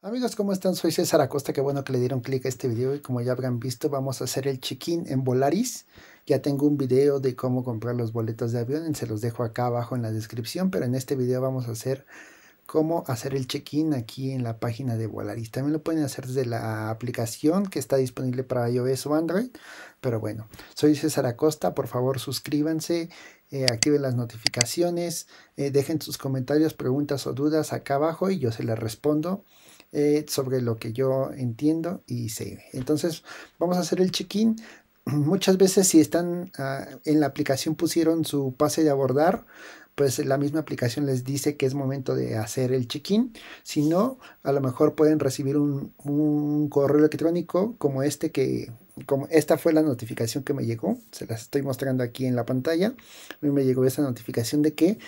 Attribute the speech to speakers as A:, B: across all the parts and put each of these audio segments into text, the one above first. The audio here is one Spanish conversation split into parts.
A: Amigos, ¿cómo están? Soy César Acosta, qué bueno que le dieron clic a este video y como ya habrán visto vamos a hacer el check-in en Volaris. Ya tengo un video de cómo comprar los boletos de avión, se los dejo acá abajo en la descripción, pero en este video vamos a hacer cómo hacer el check-in aquí en la página de Volaris. También lo pueden hacer desde la aplicación que está disponible para iOS o Android, pero bueno, soy César Acosta, por favor suscríbanse, eh, activen las notificaciones, eh, dejen sus comentarios, preguntas o dudas acá abajo y yo se las respondo. Eh, sobre lo que yo entiendo y sé. Entonces vamos a hacer el check-in. Muchas veces si están ah, en la aplicación pusieron su pase de abordar, pues la misma aplicación les dice que es momento de hacer el check-in. Si no, a lo mejor pueden recibir un, un correo electrónico como este que como esta fue la notificación que me llegó, se las estoy mostrando aquí en la pantalla, me llegó esa notificación de que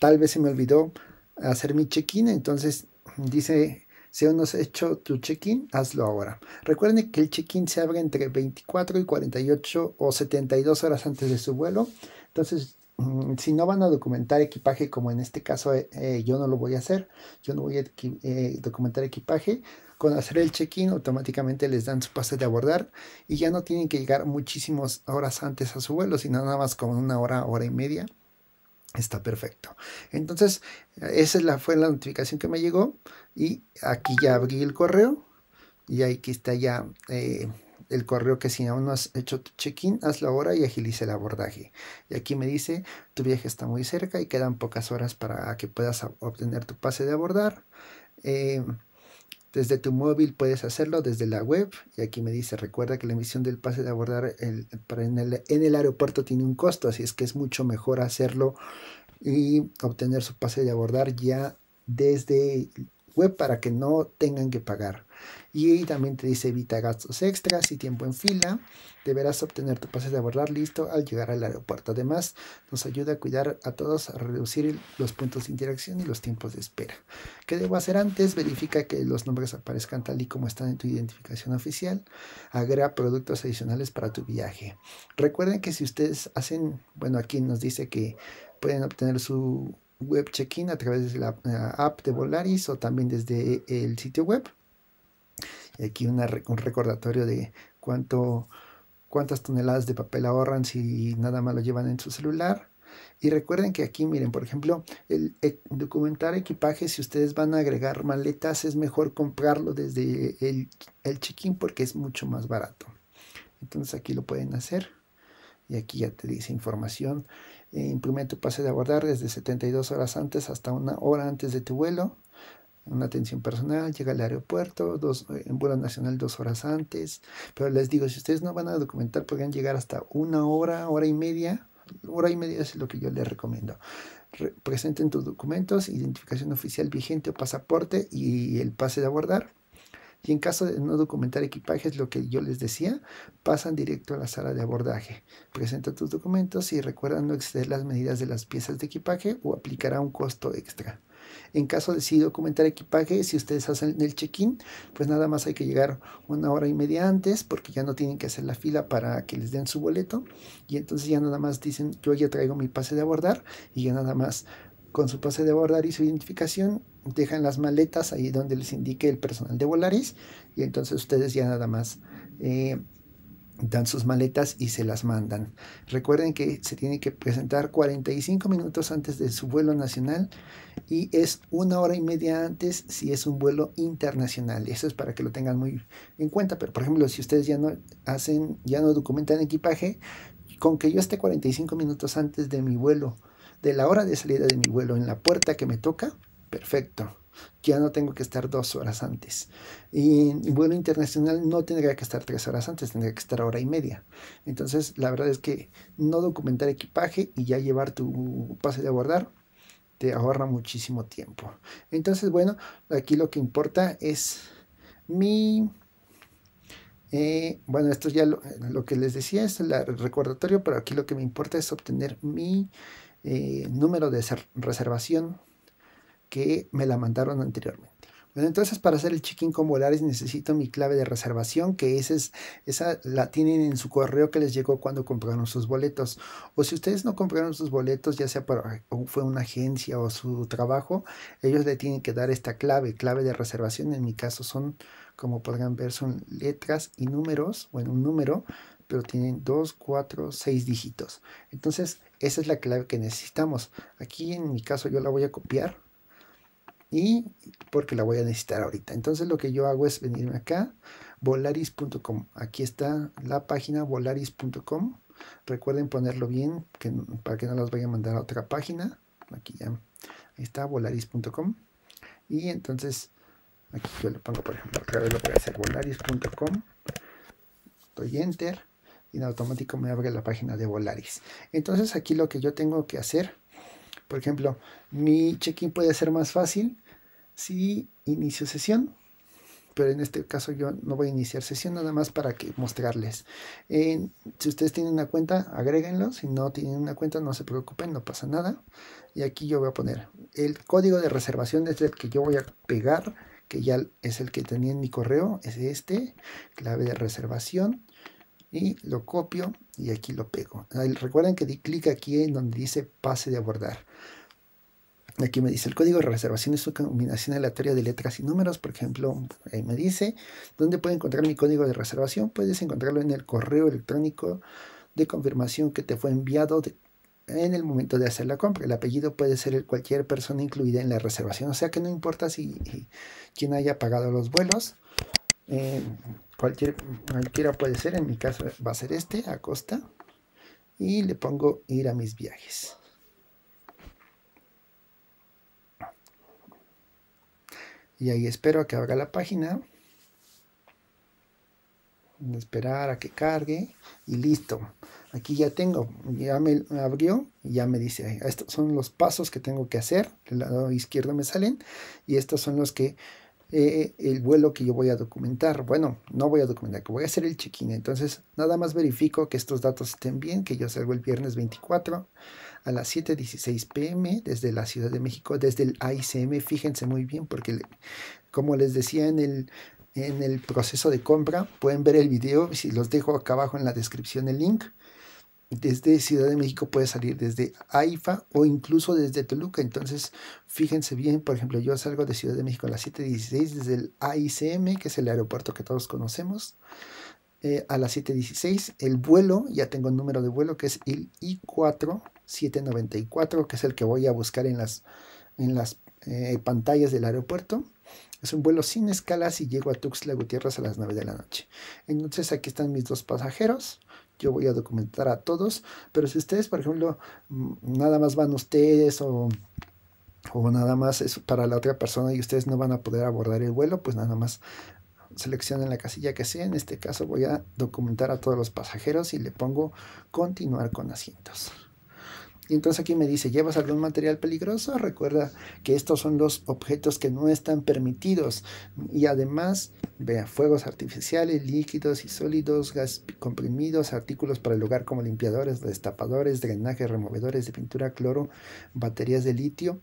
A: tal vez se me olvidó hacer mi check-in, entonces dice si aún no has hecho tu check-in, hazlo ahora. Recuerden que el check-in se abre entre 24 y 48 o 72 horas antes de su vuelo. Entonces, mm, si no van a documentar equipaje, como en este caso eh, eh, yo no lo voy a hacer, yo no voy a eh, documentar equipaje, con hacer el check-in automáticamente les dan su pase de abordar y ya no tienen que llegar muchísimas horas antes a su vuelo, sino nada más como una hora, hora y media Está perfecto. Entonces, esa la, fue la notificación que me llegó. Y aquí ya abrí el correo. Y aquí está ya eh, el correo que si aún no has hecho tu check-in, hazlo ahora y agilice el abordaje. Y aquí me dice, tu viaje está muy cerca y quedan pocas horas para que puedas obtener tu pase de abordar. Eh, desde tu móvil puedes hacerlo, desde la web. Y aquí me dice, recuerda que la emisión del pase de abordar en, el, en, el, aeropuerto tiene un costo, así es que es mucho mejor hacerlo y obtener su pase de abordar ya desde web para que no tengan que pagar. Y también te dice evita gastos extras y tiempo en fila. Deberás obtener tu pase de abordar listo al llegar al aeropuerto. Además, nos ayuda a cuidar a todos, a reducir los puntos de interacción y los tiempos de espera. ¿Qué debo hacer antes? Verifica que los nombres aparezcan tal y como están en tu identificación oficial. Agrega productos adicionales para tu viaje. Recuerden que si ustedes hacen, bueno, aquí nos dice que pueden obtener su web check-in a través de la eh, app de Volaris o también desde el sitio web. Y aquí un recordatorio de cuánto, cuántas toneladas de papel ahorran si nada más lo llevan en su celular. Y recuerden que aquí, miren, por ejemplo, el, e, documentar equipaje, si ustedes van a agregar maletas, es mejor comprarlo desde el, check-in porque es mucho más barato. Entonces aquí lo pueden hacer. Y aquí ya te dice información. Eh, imprime tu pase de abordar desde 72 horas antes hasta una hora antes de tu vuelo una atención personal, llega al aeropuerto, dos, eh, en vuelo nacional dos horas antes. Pero les digo, si ustedes no van a documentar, podrían llegar hasta una hora, hora y media. Hora y media es lo que yo les recomiendo. presenten tus documentos, identificación oficial vigente o pasaporte y el pase de abordar. Y en caso de no documentar equipajes, lo que yo les decía, pasan directo a la sala de abordaje. Presenta tus documentos y recuerda no exceder las medidas de las piezas de equipaje o aplicará un costo extra. En caso de si documentar equipaje, si ustedes hacen el check-in, pues nada más hay que llegar una hora y media antes porque ya no tienen que hacer la fila para que les den su boleto. Y entonces ya nada más dicen, yo ya traigo mi pase de abordar y ya nada más con su pase de abordar y su identificación, dejan las maletas ahí donde les indique el personal de Volaris y entonces ustedes ya nada más eh, dan sus maletas y se las mandan. Recuerden que se tiene que presentar 45 minutos antes de su vuelo nacional y es una hora y media antes si es un vuelo internacional. Eso es para que lo tengan muy en cuenta. Pero por ejemplo, si ustedes ya no hacen, ya no documentan equipaje, con que yo esté 45 minutos antes de mi vuelo, de la hora de salida de mi vuelo en la puerta que me toca, perfecto. Ya no tengo que estar dos horas antes. Y vuelo internacional no tendría que estar tres horas antes, tendría que estar hora y media. Entonces, la verdad es que no documentar equipaje y ya llevar tu pase de abordar te ahorra muchísimo tiempo. Entonces, bueno, aquí lo que importa es mi eh, bueno, esto ya lo, que les decía es el recordatorio, pero aquí lo que me importa es obtener mi eh, número de reservación que me la mandaron anteriormente. Bueno, entonces para hacer el check-in con volares necesito mi clave de reservación, que esa, es, esa la tienen en su correo que les llegó cuando compraron sus boletos. O si ustedes no compraron sus boletos, ya sea por fue una agencia o su trabajo, ellos le tienen que dar esta clave, clave de reservación. En mi caso son, como podrán ver, son letras y números, bueno, un número, pero tienen 2, 4, 6 dígitos. Entonces, esa es la clave que necesitamos. Aquí en mi caso yo la voy a copiar y porque la voy a necesitar ahorita. Entonces lo que yo hago es venirme acá, volaris.com. Aquí está la página volaris.com. Recuerden ponerlo bien que, para que no los vaya a mandar a otra página. Aquí ya ahí está volaris.com. Y entonces aquí yo le pongo, por ejemplo, acá lo voy a hacer volaris.com. Doy enter y en automático me abre la página de Volaris. Entonces aquí lo que yo tengo que hacer, por ejemplo, mi check-in puede ser más fácil sí inicio sesión, pero en este caso yo no voy a iniciar sesión nada más para que mostrarles. si ustedes tienen una cuenta, agréguenlo. Si no tienen una cuenta, no se preocupen, no pasa nada. Y aquí yo voy a poner el código de reservación, desde el que yo voy a pegar, que ya es el que tenía en mi correo, es este, clave de reservación. Y lo copio y aquí lo pego. Recuerden que di clic aquí en donde dice pase de abordar. Aquí me dice, el código de reservación es una combinación aleatoria de letras y números. Por ejemplo, ahí me dice, ¿dónde puedo encontrar mi código de reservación? Puedes encontrarlo en el correo electrónico de confirmación que te fue enviado en el momento de hacer la compra. El apellido puede ser cualquier persona incluida en la reservación. O sea que no importa si, quien haya pagado los vuelos. Eh, cualquier, cualquiera puede ser, en mi caso va a ser este, Acosta. Y le pongo ir a mis viajes. Y ahí espero a que abra la página. Esperar a que cargue y listo. Aquí ya tengo, ya me abrió y ya me dice, estos son los pasos que tengo que hacer. Del lado izquierdo me salen y estos son los que eh, el vuelo que yo voy a documentar. Bueno, no voy a documentar, que voy a hacer el check-in. Entonces, nada más verifico que estos datos estén bien, que yo salgo el viernes 24 a las 7.16 pm desde la Ciudad de México, desde el AICM. Fíjense muy bien porque, como les decía en el, en el proceso de compra, pueden ver el video, si los dejo acá abajo en la descripción el link. Desde Ciudad de México puede salir desde AIFA o incluso desde Toluca. Entonces, fíjense bien, por ejemplo, yo salgo de Ciudad de México a las 7.16 desde el AICM, que es el aeropuerto que todos conocemos. Eh, a las 7.16. El vuelo, ya tengo el número de vuelo que es el I4 794, que es el que voy a buscar en las, en las eh, pantallas del aeropuerto. Es un vuelo sin escalas y llego a Tuxtla Gutiérrez a las 9 de la noche. Entonces aquí están mis dos pasajeros. Yo voy a documentar a todos. Pero si ustedes, por ejemplo, mm, nada más van ustedes o, o nada más es para la otra persona y ustedes no van a poder abordar el vuelo, pues nada más seleccionen la casilla que sea. En este caso voy a documentar a todos los pasajeros y le pongo continuar con asientos. Y entonces aquí me dice, ¿llevas algún material peligroso? Recuerda que estos son los objetos que no están permitidos. Y además, vea, fuegos artificiales, líquidos y sólidos, gas comprimidos, artículos para el hogar como limpiadores, destapadores, drenajes, removedores de pintura, cloro, baterías de litio.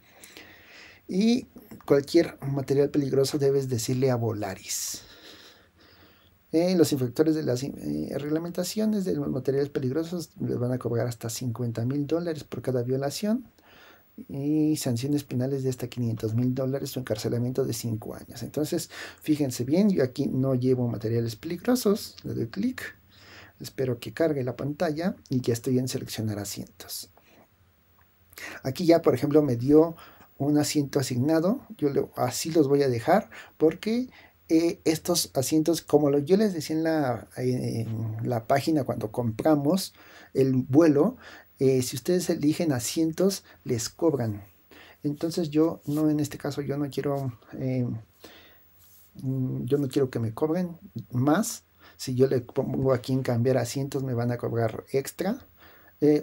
A: Y cualquier material peligroso debes decirle a Volaris. Eh, los infractores de las eh, reglamentaciones de los materiales peligrosos les van a cobrar hasta 50 mil dólares por cada violación y sanciones penales de hasta 500 mil dólares o encarcelamiento de 5 años. Entonces, fíjense bien, yo aquí no llevo materiales peligrosos, le doy clic, espero que cargue la pantalla y ya estoy en seleccionar asientos. Aquí ya, por ejemplo, me dio un asiento asignado, yo así los voy a dejar porque eh, estos asientos, como yo les decía eh, en la, página cuando compramos el vuelo, eh, si ustedes eligen asientos, les cobran. Entonces yo no, en este caso yo no quiero, mm, yo no quiero que me cobren más. Si yo le pongo aquí en cambiar asientos, me van a cobrar extra.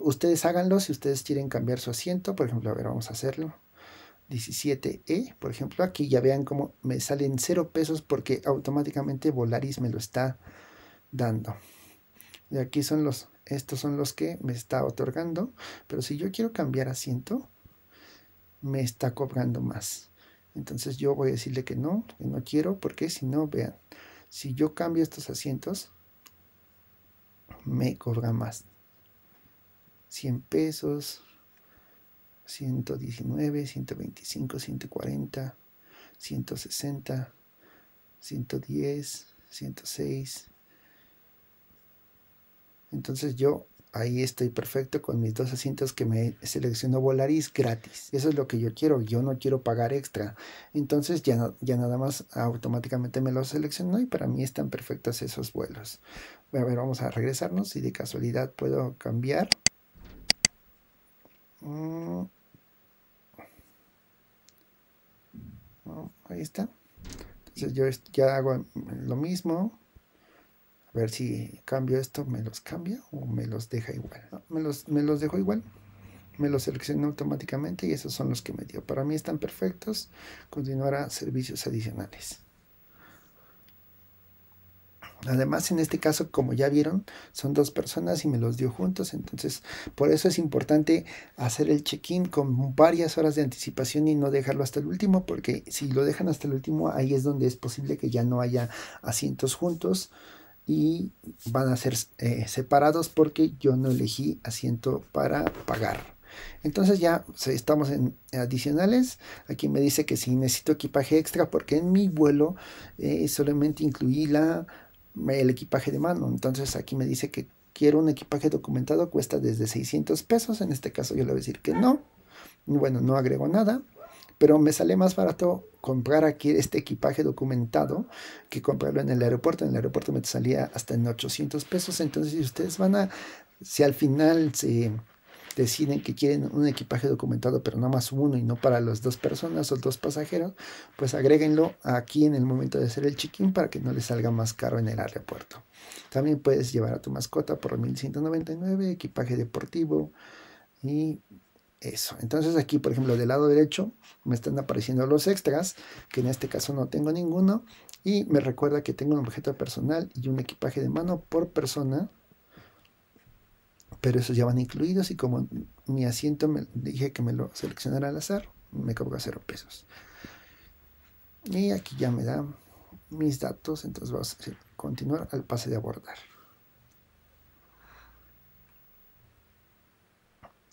A: ustedes háganlo si ustedes quieren cambiar su asiento. Por ejemplo, a ver, vamos a hacerlo. 17E, e, por ejemplo, aquí ya vean cómo me salen 0 pesos porque automáticamente Volaris me lo está dando. Y aquí son los, estos son los que me está otorgando, pero si yo quiero cambiar asiento, me está cobrando más. Entonces yo voy a decirle que no, que no quiero, porque si no, vean, si yo cambio estos asientos, me cobra más. 100 pesos, 119, 125, 140, 160, 110, 106. Entonces yo ahí estoy perfecto con mis dos asientos que me seleccionó Volaris gratis. Eso es lo que yo quiero, yo no quiero pagar extra. Entonces ya, ya nada más automáticamente me los seleccionó y para mí están perfectos esos vuelos. A ver, vamos a regresarnos y de casualidad puedo cambiar. Ahí está. Entonces yo ya hago lo mismo. A ver si cambio esto, me los cambia o me los deja igual. me, los, me los dejo igual. Me los selecciona automáticamente y esos son los que me dio. Para mí están perfectos. Continuará servicios adicionales. Además, en este caso, como ya vieron, son dos personas y me los dio juntos. Entonces, por eso es importante hacer el check-in con varias horas de anticipación y no dejarlo hasta el último, porque si lo dejan hasta el último, ahí es donde es posible que ya no haya asientos juntos y van a ser eh, separados porque yo no elegí asiento para pagar. Entonces ya estamos en adicionales. Aquí me dice que si necesito equipaje extra porque en mi vuelo eh, solamente incluí la el equipaje de mano. Entonces aquí me dice que quiero un equipaje documentado, cuesta desde 600 pesos. En este caso yo le voy a decir que no. Bueno, no agrego nada, pero me sale más barato comprar aquí este equipaje documentado que comprarlo en el aeropuerto. En el aeropuerto me salía hasta en 800 pesos. Entonces, si ustedes van a, si al final se deciden que quieren un equipaje documentado, pero nada más uno y no para las dos personas o dos pasajeros, pues agréguenlo aquí en el momento de hacer el check-in para que no les salga más caro en el aeropuerto. También puedes llevar a tu mascota por 1199, equipaje deportivo y eso. Entonces aquí, por ejemplo, del lado derecho me están apareciendo los extras, que en este caso no tengo ninguno, y me recuerda que tengo un objeto personal y un equipaje de mano por persona pero esos ya van incluidos y como mi asiento me dije que me lo seleccionara al azar, me cobra 0 pesos. Y aquí ya me da mis datos, entonces vamos a continuar al pase de abordar.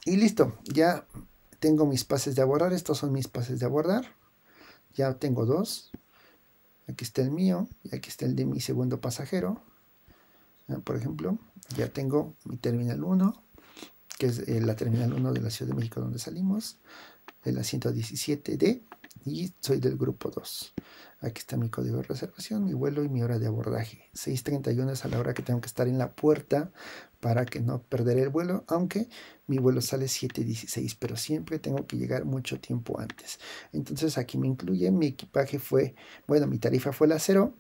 A: Y listo, ya tengo mis pases de abordar, estos son mis pases de abordar. Ya tengo dos. Aquí está el mío y aquí está el de mi segundo pasajero, ah, por ejemplo ya tengo mi terminal 1, que es eh, la terminal 1 de la Ciudad de México donde salimos, el asiento 17D, y soy del grupo 2. Aquí está mi código de reservación, mi vuelo y mi hora de abordaje. 6.31 es a la hora que tengo que estar en la puerta para que no perder el vuelo, aunque mi vuelo sale 7.16, pero siempre tengo que llegar mucho tiempo antes. Entonces aquí me incluye, mi equipaje fue, bueno, mi tarifa fue la 0.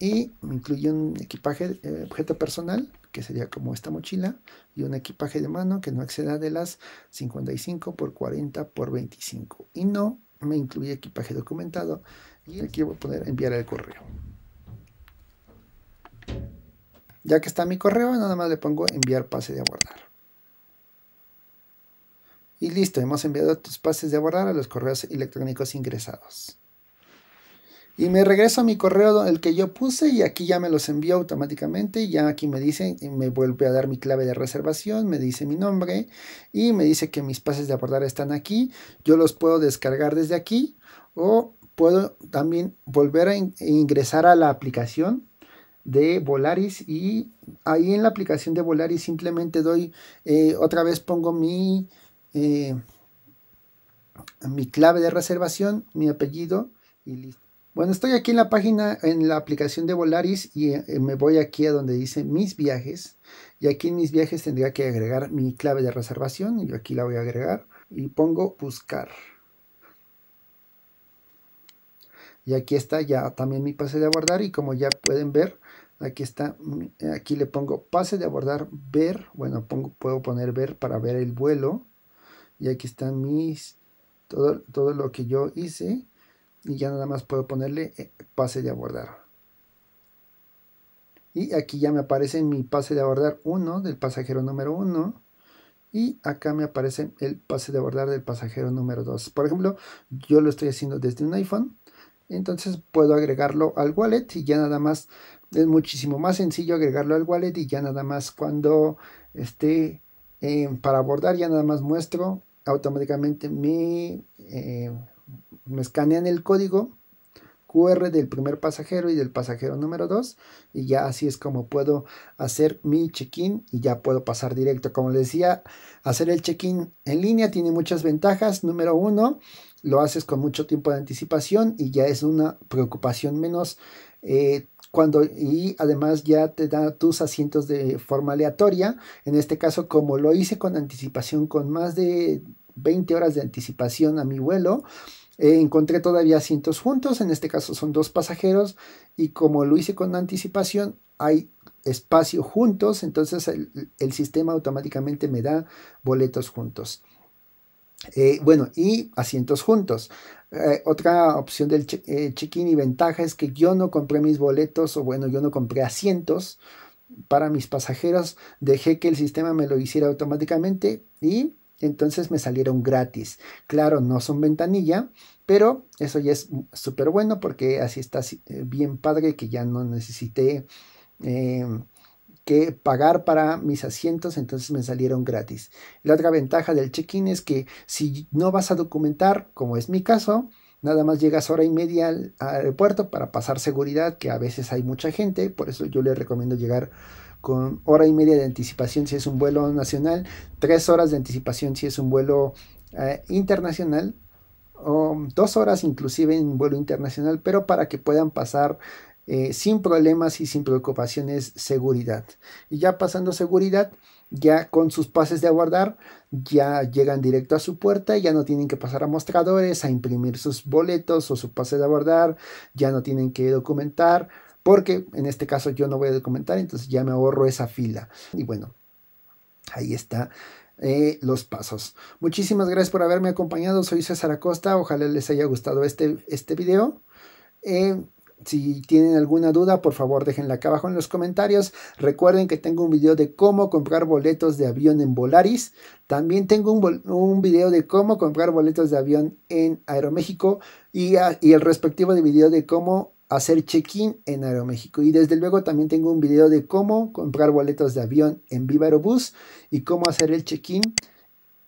A: y me incluye un equipaje, eh, objeto personal, que sería como esta mochila, y un equipaje de mano que no exceda de las 55 por 40 x 25. Y no me incluye equipaje documentado. Y aquí voy a poner enviar el correo. Ya que está mi correo, nada más le pongo enviar pase de abordar. Y listo, hemos enviado tus pases de abordar a los correos electrónicos ingresados. Y me regreso a mi correo el que yo puse y aquí ya me los envío automáticamente. Y ya aquí me dice, me vuelve a dar mi clave de reservación, me dice mi nombre y me dice que mis pases de abordar están aquí. Yo los puedo descargar desde aquí o puedo también volver a ingresar a la aplicación de Volaris y ahí en la aplicación de Volaris simplemente doy, eh, otra vez pongo mi, eh, mi clave de reservación, mi apellido y listo. Bueno, estoy aquí en la página, en la aplicación de Volaris y eh, eh, me voy aquí a donde dice mis viajes. Y aquí en mis viajes tendría que agregar mi clave de reservación. Y yo aquí la voy a agregar y pongo buscar. Y aquí está ya también mi pase de abordar y como ya pueden ver, aquí está, aquí le pongo pase de abordar, ver, bueno, pongo, puedo poner ver para ver el vuelo. Y aquí están mis, todo, todo lo que yo hice y ya nada más puedo ponerle eh, pase de abordar. Y aquí ya me aparece mi pase de abordar 1 del pasajero número 1 y acá me aparece el pase de abordar del pasajero número 2. Por ejemplo, yo lo estoy haciendo desde un iPhone, entonces puedo agregarlo al wallet y ya nada más es muchísimo más sencillo agregarlo al wallet y ya nada más cuando esté eh, para abordar ya nada más muestro automáticamente mi eh, me escanean el código QR del primer pasajero y del pasajero número 2 y ya así es como puedo hacer mi check-in y ya puedo pasar directo. Como les decía, hacer el check-in en línea tiene muchas ventajas. Número uno, lo haces con mucho tiempo de anticipación y ya es una preocupación menos. Eh, cuando y además ya te da tus asientos de forma aleatoria. En este caso, como lo hice con anticipación, con más de 20 horas de anticipación a mi vuelo, eh, encontré todavía asientos juntos, en este caso son dos pasajeros y como lo hice con anticipación, hay espacio juntos, entonces el, sistema automáticamente me da boletos juntos. Eh, bueno, y asientos juntos. Eh, otra opción del check-in y ventaja es que yo no compré mis boletos o bueno, yo no compré asientos para mis pasajeros, dejé que el sistema me lo hiciera automáticamente y entonces me salieron gratis. Claro, no son ventanilla, pero eso ya es súper bueno porque así está eh, bien padre que ya no necesité em, que pagar para mis asientos, entonces me salieron gratis. La otra ventaja del check-in es que si no vas a documentar, como es mi caso, Nada más llegas hora y media al aeropuerto para pasar seguridad, que a veces hay mucha gente, por eso yo le recomiendo llegar con hora y media de anticipación si es un vuelo nacional, tres horas de anticipación si es un vuelo eh, internacional, o dos horas inclusive en vuelo internacional, pero para que puedan pasar eh, sin problemas y sin preocupaciones seguridad. Y ya pasando seguridad, ya con sus pases de abordar, ya llegan directo a su puerta, ya no tienen que pasar a mostradores, a imprimir sus boletos o su pase de abordar, ya no tienen que documentar porque en este caso yo no voy a documentar, entonces ya me ahorro esa fila. Y bueno, ahí está. Eh, los pasos. Muchísimas gracias por haberme acompañado. Soy César Acosta. Ojalá les haya gustado este, este video. Eh, si tienen alguna duda, por favor déjenla acá abajo en los comentarios. Recuerden que tengo un video de cómo comprar boletos de avión en Volaris. También tengo un, un video de cómo comprar boletos de avión en Aeroméxico y, y el respectivo de video de cómo hacer check-in en Aeroméxico. Y desde luego también tengo un video de cómo comprar boletos de avión en Viva Aerobús y cómo hacer el check-in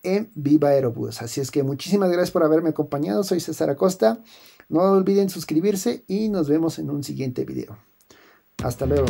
A: en Viva Aerobús. Así es que muchísimas gracias por haberme acompañado. Soy César Acosta. No olviden suscribirse y nos vemos en un siguiente video. Hasta luego.